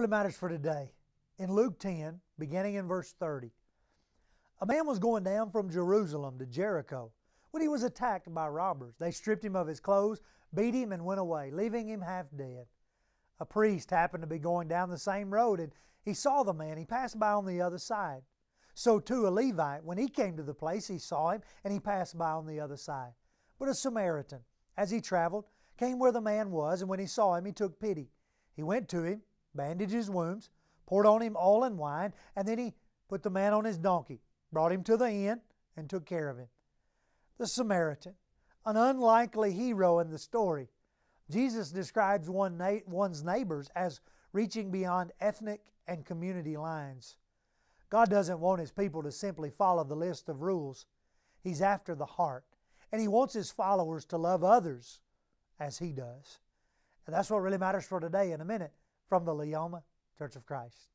really matters for today. In Luke 10, beginning in verse 30, a man was going down from Jerusalem to Jericho when he was attacked by robbers. They stripped him of his clothes, beat him, and went away, leaving him half dead. A priest happened to be going down the same road, and he saw the man. He passed by on the other side. So too a Levite, when he came to the place, he saw him, and he passed by on the other side. But a Samaritan, as he traveled, came where the man was, and when he saw him, he took pity. He went to him bandaged his wounds, poured on him oil and wine, and then he put the man on his donkey, brought him to the inn, and took care of him. The Samaritan, an unlikely hero in the story. Jesus describes one na- one's neighbors as reaching beyond ethnic and community lines. God doesn't want His people to simply follow the list of rules. He's after the heart, and He wants His followers to love others as He does. And that's what really matters for today in a minute from the Leoma Church of Christ.